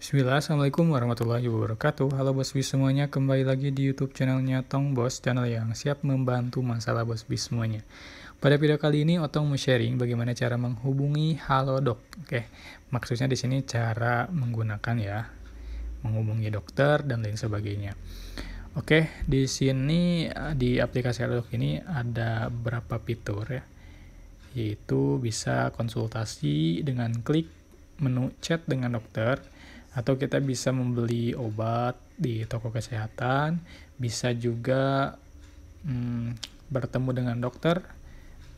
Bismillah, Assalamualaikum warahmatullahi wabarakatuh Halo Bos Bis semuanya, kembali lagi di Youtube channelnya Tong Bos Channel yang siap membantu masalah Bos Bis semuanya Pada video kali ini, Otong mau sharing bagaimana cara menghubungi Halodoc Oke, maksudnya di sini cara menggunakan ya Menghubungi dokter dan lain sebagainya Oke, di sini eh, di aplikasi Halodoc ini ada berapa fitur ya yaitu bisa konsultasi dengan klik menu chat dengan dokter, atau kita bisa membeli obat di toko kesehatan, bisa juga hmm, bertemu dengan dokter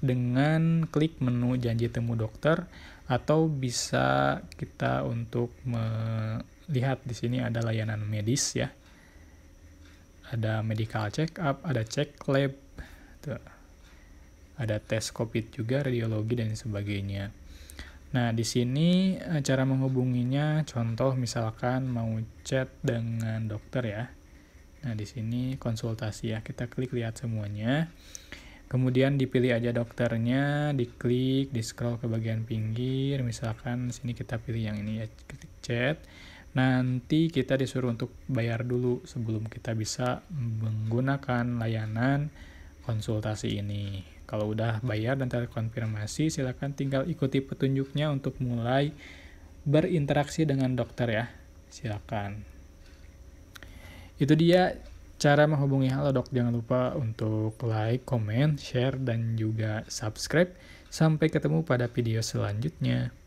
dengan klik menu janji temu dokter atau bisa kita untuk melihat di sini ada layanan medis ya. Ada medical check up, ada cek lab, tuh. ada tes covid juga, radiologi dan sebagainya. Nah, di sini eh, cara menghubunginya contoh misalkan mau chat dengan dokter ya. Nah, di sini konsultasi ya. Kita klik lihat semuanya. Kemudian dipilih aja dokternya, diklik, di-scroll ke bagian pinggir, misalkan sini kita pilih yang ini ya, ketik chat. Nanti kita disuruh untuk bayar dulu sebelum kita bisa menggunakan layanan konsultasi ini. Kalau udah hmm. bayar dan terkonfirmasi, silakan tinggal ikuti petunjuknya untuk mulai berinteraksi dengan dokter ya. Silakan. Itu dia cara menghubungi Halo Dok. Jangan lupa untuk like, comment, share, dan juga subscribe. Sampai ketemu pada video selanjutnya.